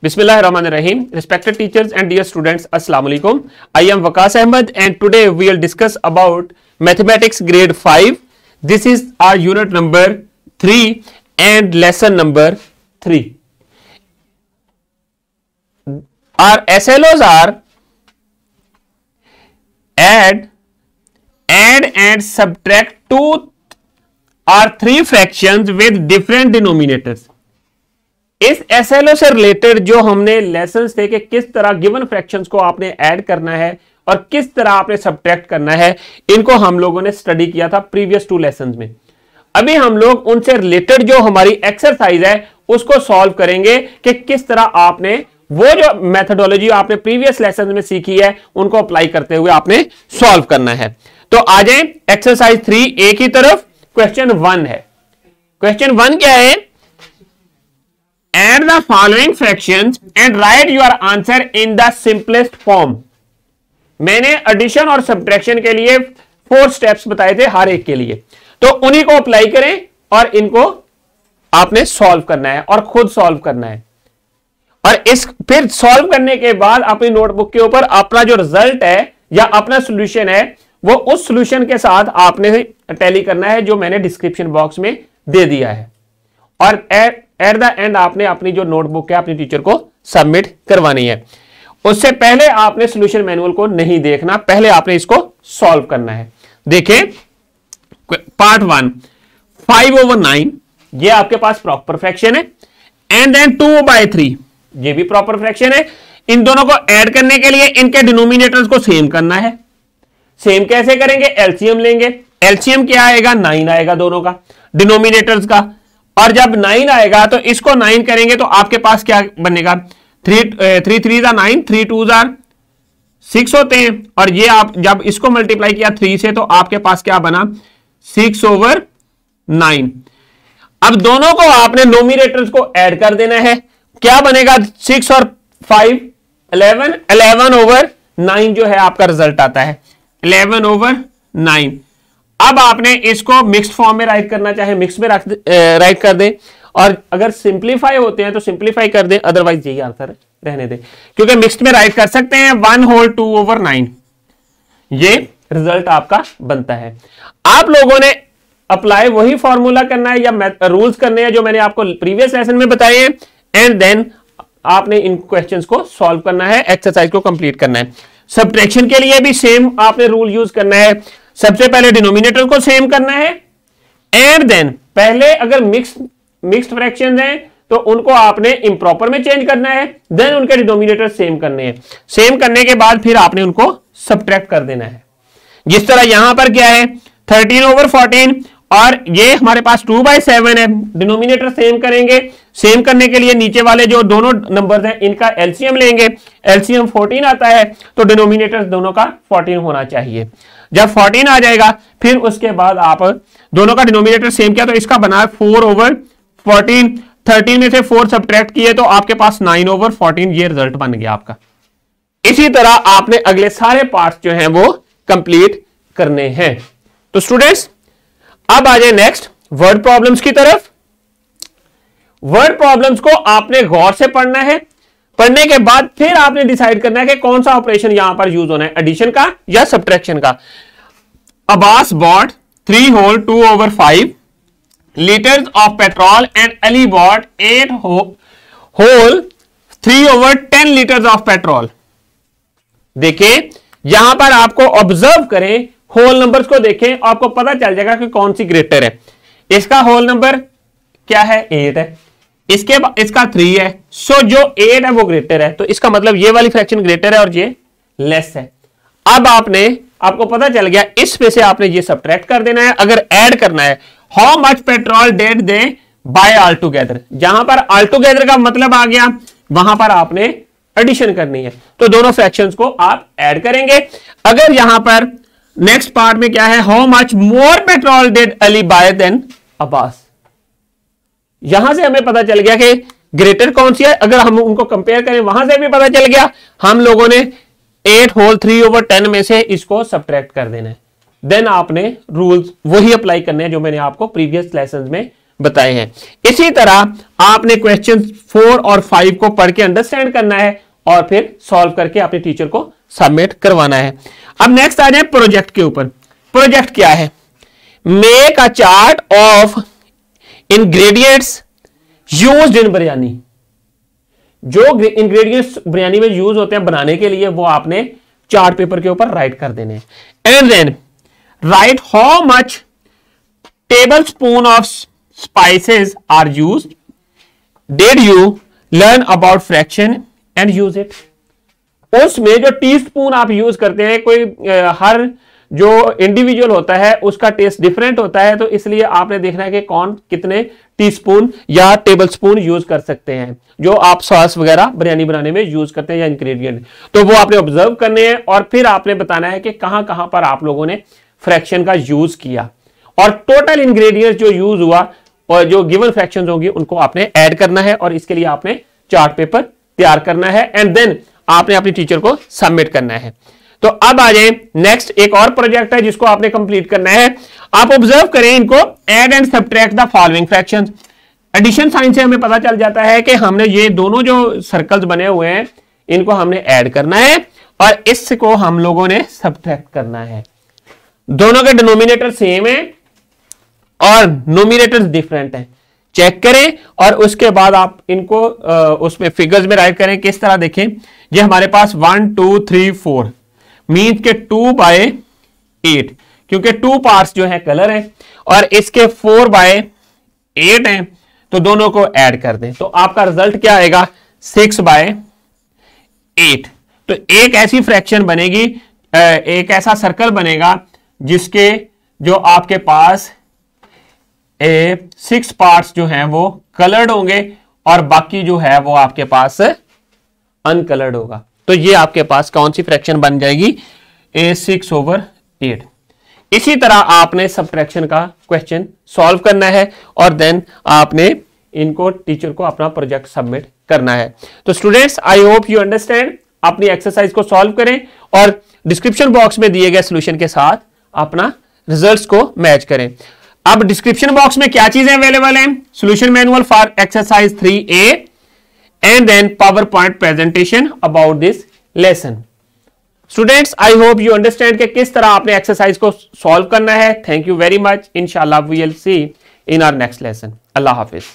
Bismillahirrahmanirrahim. Respected teachers and dear students, Assalamualaikum. I am Vakas Ahmed and today we will discuss about Mathematics Grade 5. This is our unit number 3 and lesson number 3. Our SLOs are add, add and subtract two or three fractions with different denominators. इस SLO से related जो हमने lesson थे कि किस तरह given fraction को आपने ऐड करना है और किस तरह आपने सब्ट्रैक्ट करना है इनको हम लोगों ने स्टडी किया था प्रीवियस टू लेसन में अभी हम लोग उनसे रिलेटेड जो हमारी एक्सरसाइज है उसको सॉल्व करेंगे कि किस तरह आपने वो जो मेथडोलॉजी आपने प्रीवियस लेसन में सीखी है उनको अप्लाई करते हुए आपने सॉल्व करना है तो आ जाए एक्सरसाइज थ्री ए की तरफ क्वेश्चन वन है क्वेश्चन वन क्या है the following fractions and write your answer in the simplest form मैंने एडिशन और सब्ट्रैक्शन के लिए फोर स्टेप्स बताए थे हर एक के लिए तो उन्हीं को अप्लाई करें और इनको आपने सॉल्व करना है और खुद सॉल्व करना है और इस फिर सॉल्व करने के बाद अपनी नोटबुक के ऊपर अपना जो रिजल्ट है या अपना सोल्यूशन है वो उस सोल्यूशन के साथ आपने टैली करना है जो मैंने डिस्क्रिप्शन बॉक्स में दे दिया है और एट द एंड आपने अपनी जो नोटबुक है अपनी टीचर को सबमिट करवानी है उससे पहले आपने सोल्यूशन मैनुअल को नहीं देखना पहले आपने इसको सॉल्व करना है देखिए part one five over nine ये आपके पास प्रॉपर फ्रैक्शन है and then two by three ये भी प्रॉपर फ्रैक्शन है इन दोनों को ऐड करने के लिए इनके डिनोमिनेटर को सेम करना है सेम कैसे करेंगे एलसीएम लेंगे एलसीएम क्या आएगा नाइन आएगा दोनों का डिनोमिनेटर्स का और जब नाइन आएगा तो इसको नाइन करेंगे तो आपके पास क्या बनेगा थ्री थ्री थ्री जार नाइन थ्री टू जार सिक्स होते हैं और ये आप जब इसको मल्टीप्लाई किया थ्री से तो आपके पास क्या बना सिक्स ओवर नाइन अब दोनों को आपने नोमिनेटर्स को ऐड कर देना है क्या बनेगा सिक्स और five eleven eleven over nine जो है आपका रिजल्ट आता है इलेवन ओवर नाइन अब आपने इसको मिक्स फॉर्म में राइट करना चाहे मिक्स में राइट कर दें और अगर सिंप्लीफाई होते हैं तो सिंप्लीफाई कर दें अदरवाइज यही आंसर रहने दें क्योंकि मिक्स में राइट कर सकते हैं one whole two over nine ये रिजल्ट आपका बनता है आप लोगों ने अप्लाई वही फॉर्मूला करना है या रूल्स करने हैं जो मैंने आपको प्रीवियस लेसन में बताए हैं एंड देन आपने इन क्वेश्चंस को सॉल्व करना है एक्सरसाइज को कंप्लीट करना है सब्ट्रैक्शन के लिए भी सेम आपने रूल यूज करना है सबसे पहले डिनोमिनेटर को सेम करना है एंड देन पहले अगर मिक्स मिक्स्ड फ्रैक्शन हैं तो उनको आपने इम्प्रॉपर में चेंज करना है देन उनके डिनोमिनेटर सेम करने हैं सेम करने के बाद फिर आपने उनको सब्ट्रैक्ट कर देना है जिस तरह यहां पर क्या है थर्टीन ओवर फोर्टीन और ये हमारे पास टू बाई सेवन है डिनोमिनेटर सेम करेंगे सेम करने के लिए नीचे वाले जो दोनों नंबर्स हैं इनका एलसीएम लेंगे एलसीएम 14 आता है तो डिनोमिनेटर दोनों का 14 होना चाहिए जब 14 आ जाएगा फिर उसके बाद आप दोनों का डिनोमिनेटर सेम किया तो इसका बना है फोर ओवर फोर्टीन थर्टीन में से फोर सब्ट्रैक्ट किए तो आपके पास नाइन ओवर फोर्टीन ये रिजल्ट बन गया आपका इसी तरह आपने अगले सारे पार्ट जो है वो कंप्लीट करने हैं तो स्टूडेंट्स अब आ जाए नेक्स्ट वर्ड प्रॉब्लम्स की तरफ वर्ड प्रॉब्लम्स को आपने गौर से पढ़ना है पढ़ने के बाद फिर आपने डिसाइड करना है कि कौन सा ऑपरेशन यहां पर यूज होना है एडिशन का या सब्ट्रैक्शन का Abbas bought three whole two over five litre of petrol and Ali bought eight whole three over ten litres of petrol देखिए यहां पर आपको ऑब्जर्व करें होल नंबर्स को देखें आपको पता चल जाएगा कि कौन सी ग्रेटर है इसका होल नंबर क्या है एट है इसके इसका थ्री है सो so, जो एट है वो ग्रेटर है तो इसका मतलब ये वाली फ्रैक्शन ग्रेटर है और ये लेस है अब आपने आपको पता चल गया इस पे से आपने ये सब्ट्रैक्ट कर देना है अगर ऐड करना है how much petrol did they buy altogether जहां पर ऑल टूगेदर का मतलब आ गया वहां पर आपने एडिशन करनी है तो दोनों फ्रैक्शन को आप एड करेंगे अगर यहां पर नेक्स्ट पार्ट में क्या है how much more petrol did Ali buy than Abbas यहां से हमें पता चल गया कि ग्रेटर कौन सी है अगर हम उनको कंपेयर करें वहां से भी पता चल गया हम लोगों ने eight whole three over ten में से इसको सब्ट्रैक्ट कर देना है देन आपने रूल्स वही अप्लाई करने हैं जो मैंने आपको प्रीवियस लेसन में बताए हैं इसी तरह आपने क्वेश्चन फोर और फाइव को पढ़ के अंडरस्टैंड करना है और फिर सॉल्व करके अपने टीचर को सबमिट करवाना है अब नेक्स्ट आ जाए प्रोजेक्ट के ऊपर प्रोजेक्ट क्या है make a chart of ingredients used in biryani जो इंग्रेडिएंट्स बिरयानी में यूज होते हैं बनाने के लिए वो आपने चार्ट पेपर के ऊपर राइट कर देने and then write how much tablespoon of spices are used did you learn about fraction and use it उसमें जो टी स्पून आप यूज करते हैं कोई हर जो इंडिविजुअल होता है उसका टेस्ट डिफरेंट होता है तो इसलिए आपने देखना है कि कौन कितने टीस्पून या टेबलस्पून यूज कर सकते हैं जो आप सॉस वगैरह बिरयानी बनाने में यूज करते हैं या इंग्रेडिएंट तो वो आपने ऑब्जर्व करने हैं और फिर आपने बताना है कि कहां कहां पर आप लोगों ने फ्रैक्शन का यूज किया और टोटल इंग्रेडिएंट जो यूज हुआ और जो गिवन फ्रैक्शन होंगी उनको आपने एड करना है और इसके लिए आपने चार्ट पेपर तैयार करना है एंड देन आपने अपनी टीचर को सबमिट करना है तो अब आ जाए नेक्स्ट एक और प्रोजेक्ट है जिसको आपने कंप्लीट करना है आप ऑब्जर्व करें इनको add and subtract the following fraction addition sign से हमें पता चल जाता है कि हमने ये दोनों जो सर्कल्स बने हुए हैं इनको हमने ऐड करना है और इसको हम लोगों ने सब्ट्रैक्ट करना है दोनों के डिनोमिनेटर सेम है और नोमिनेटर डिफरेंट है चेक करें और उसके बाद आप इनको उसमें फिगर्स में राइट करें किस तरह देखें ये हमारे पास one two three four mean के टू बाय एट क्योंकि टू पार्ट्स जो है कलर है और इसके फोर बाय एट है तो दोनों को ऐड कर दें तो आपका रिजल्ट क्या आएगा सिक्स बाय एट तो एक ऐसी फ्रैक्शन बनेगी एक ऐसा सर्कल बनेगा जिसके जो आपके पास ए सिक्स पार्ट्स जो हैं वो कलर्ड होंगे और बाकी जो है वो आपके पास अनकलर्ड होगा तो ये आपके पास कौन सी फ्रैक्शन बन जाएगी ए सिक्स ओवर एट इसी तरह आपने सब्ट्रैक्शन का क्वेश्चन सॉल्व करना है और देन आपने इनको टीचर को अपना प्रोजेक्ट सबमिट करना है तो students I hope you understand अपनी एक्सरसाइज को सॉल्व करें और डिस्क्रिप्शन बॉक्स में दिए गए सोल्यूशन के साथ अपना रिजल्ट्स को मैच करें अब डिस्क्रिप्शन बॉक्स में क्या चीजें अवेलेबल हैं solution manual for exercise three A and then PowerPoint presentation about this lesson. Students I hope you understand कि किस तरह आपने एक्सरसाइज को सॉल्व करना है थैंक यू वेरी मच इनशाला we'll see in our next lesson अल्लाह हाफिज़